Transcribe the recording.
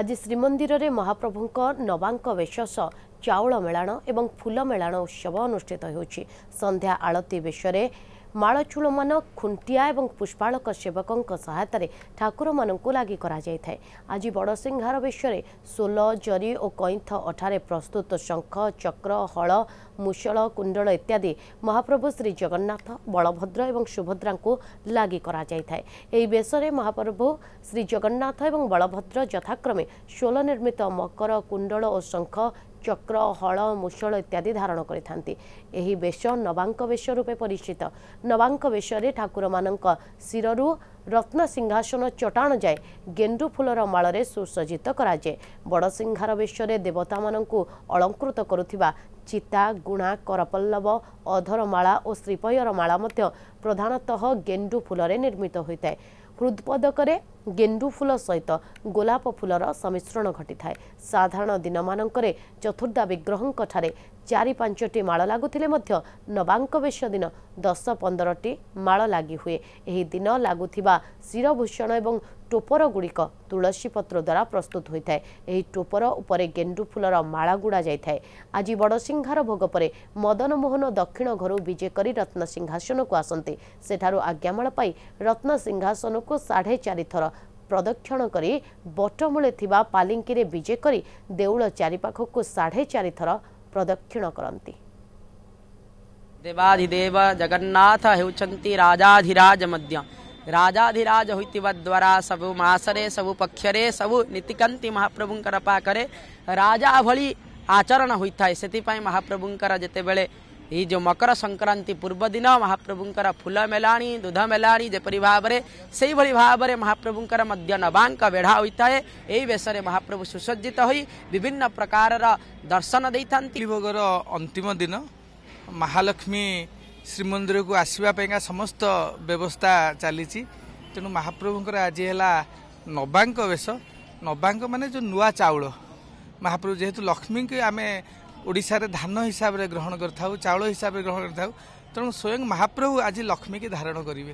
ଆଜି ଶ୍ରୀମନ୍ଦିରରେ ମହାପ୍ରଭୁଙ୍କ ନବାଙ୍କ ବେଶ ସହ ଚାଉଳ ମେଳାଣ ଏବଂ ଫୁଲ ମେଳାଣ ଉତ୍ସବ ଅନୁଷ୍ଠିତ ହେଉଛି ସନ୍ଧ୍ୟା ଆଳତୀ ବେଶରେ ମାଳଚୂଳମାନ ଖୁଣ୍ଟିଆ ଏବଂ ପୁଷ୍ପାଳକ ସେବକଙ୍କ ସହାୟତାରେ ଠାକୁରମାନଙ୍କୁ ଲାଗି କରାଯାଇଥାଏ ଆଜି ବଡ଼ସିଂହାର ବିଷୟରେ ସୋଲ ଜରି ଓ କଇଁଥ ଅଠାରେ ପ୍ରସ୍ତୁତ ଶଙ୍ଖ ଚକ୍ର ହଳ ମୁଷଳ କୁଣ୍ଡଳ ଇତ୍ୟାଦି ମହାପ୍ରଭୁ ଶ୍ରୀଜଗନ୍ନାଥ ବଳଭଦ୍ର ଏବଂ ସୁଭଦ୍ରାଙ୍କୁ ଲାଗି କରାଯାଇଥାଏ ଏହି ବେଶରେ ମହାପ୍ରଭୁ ଶ୍ରୀଜଗନ୍ନାଥ ଏବଂ ବଳଭଦ୍ର ଯଥାକ୍ରମେ ସୋଲ ନିର୍ମିତ ମକର କୁଣ୍ଡଳ ଓ ଶଙ୍ଖ ଚକ୍ର ହଳ ମୂଷଳ ଇତ୍ୟାଦି ଧାରଣ କରିଥାନ୍ତି ଏହି ବେଶ ନବାଙ୍କ ବେଶ ରୂପେ ପରିଚିତ ନବାଙ୍କ ବେଶରେ ଠାକୁରମାନଙ୍କ ଶିରରୁ ରତ୍ନ ସିଂହାସନ ଚଟାଣ ଯାଏ ଗେଣ୍ଡୁ ଫୁଲର ମାଳରେ ସୁସଜ୍ଜିତ କରାଯାଏ ବଡ଼ସିଂହାର ବେଶରେ ଦେବତାମାନଙ୍କୁ ଅଳଙ୍କୃତ କରୁଥିବା ଚିତା ଗୁଣା କରପଲ୍ଲବ ଅଧରମାଳା ଓ ଶ୍ରୀପୟର ମାଳା ମଧ୍ୟ ପ୍ରଧାନତଃ ଗେଣ୍ଡୁ ଫୁଲରେ ନିର୍ମିତ ହୋଇଥାଏ ହୃଦପଦକରେ ଗେଣ୍ଡୁ ଫୁଲ ସହିତ ଗୋଲାପ ଫୁଲର ସମିଶ୍ରଣ ଘଟିଥାଏ ସାଧାରଣ ଦିନମାନଙ୍କରେ ଚତୁର୍ଦ୍ଧା ବିଗ୍ରହଙ୍କଠାରେ ଚାରି ପାଞ୍ଚଟି ମାଳ ଲାଗୁଥିଲେ ମଧ୍ୟ ନବାଙ୍କ ବେଶ ଦିନ ଦଶ ପନ୍ଦରଟି ମାଳ ଲାଗି ହୁଏ ଏହି ଦିନ ଲାଗୁଥିବା ଶିରଭୂଷଣ ଏବଂ ଟୋପରଗୁଡ଼ିକ ତୁଳସୀ ପତ୍ର ଦ୍ୱାରା ପ୍ରସ୍ତୁତ ହୋଇଥାଏ ଏହି ଟୋପର ଉପରେ ଗେଣ୍ଡୁ ଫୁଲର ମାଳ ଗୁଡ଼ା ଯାଇଥାଏ ଆଜି ବଡ଼ସିଂହାର ଭୋଗ ପରେ ମଦନମୋହନ ଦକ୍ଷିଣ ଘରୁ ବିଜେ କରି ରତ୍ନ ସିଂହାସନକୁ ଆସନ୍ତି ସେଠାରୁ ଆଜ୍ଞାମାଳ ପାଇ ରତ୍ନ ସିଂହାସନକୁ ସାଢ଼େ ଚାରିଥର ପ୍ରଦକ୍ଷଣ କରି ବଟମୂଳେ ଥିବା ପାଲିଙ୍କିରେ ବିଜେ କରି ଦେଉଳ ଚାରିପାଖକୁ ସାଢ଼େ ଚାରିଥର ପ୍ରଦକ୍ଷିଣ କରନ୍ତି ଦେବାଧିଦେବ ଜଗନ୍ନାଥ ହେଉଛନ୍ତି ରାଜାଧିରାଜ ମଧ୍ୟ ରାଜାଧିରାଜ ହୋଇଥିବା ଦ୍ୱାରା ସବୁ ମାସରେ ସବୁ ପକ୍ଷରେ ସବୁ ନୀତିକାନ୍ତି ମହାପ୍ରଭୁଙ୍କର ପାଖରେ ରାଜା ଭଳି ଆଚରଣ ହୋଇଥାଏ ସେଥିପାଇଁ ମହାପ୍ରଭୁଙ୍କର ଯେତେବେଳେ ଏହି ଯେଉଁ ମକର ସଂକ୍ରାନ୍ତି ପୂର୍ବଦିନ ମହାପ୍ରଭୁଙ୍କର ଫୁଲ ମେଲାଣି ଦୁଧ ମେଲାଣି ଯେପରି ଭାବରେ ସେହିଭଳି ଭାବରେ ମହାପ୍ରଭୁଙ୍କର ମଧ୍ୟ ନବାଙ୍କ ବେଢ଼ା ହୋଇଥାଏ ଏହି ବେଶରେ ମହାପ୍ରଭୁ ସୁସଜ୍ଜିତ ହୋଇ ବିଭିନ୍ନ ପ୍ରକାରର ଦର୍ଶନ ଦେଇଥାନ୍ତି ଭୋଗର ଅନ୍ତିମ ଦିନ ମହାଲକ୍ଷ୍ମୀ ଶ୍ରୀମନ୍ଦିରକୁ ଆସିବା ପାଇଁକା ସମସ୍ତ ବ୍ୟବସ୍ଥା ଚାଲିଛି ତେଣୁ ମହାପ୍ରଭୁଙ୍କର ଆଜି ହେଲା ନବାଙ୍କ ବେଶ ନବାଙ୍କ ମାନେ ଯେଉଁ ନୂଆ ଚାଉଳ ମହାପ୍ରଭୁ ଯେହେତୁ ଲକ୍ଷ୍ମୀଙ୍କୁ ଆମେ ଓଡ଼ିଶାରେ ଧାନ ହିସାବରେ ଗ୍ରହଣ କରିଥାଉ ଚାଉଳ ହିସାବରେ ଗ୍ରହଣ କରିଥାଉ ତେଣୁ ସ୍ୱୟଂ ମହାପ୍ରଭୁ ଆଜି ଲକ୍ଷ୍ମୀକି ଧାରଣ କରିବେ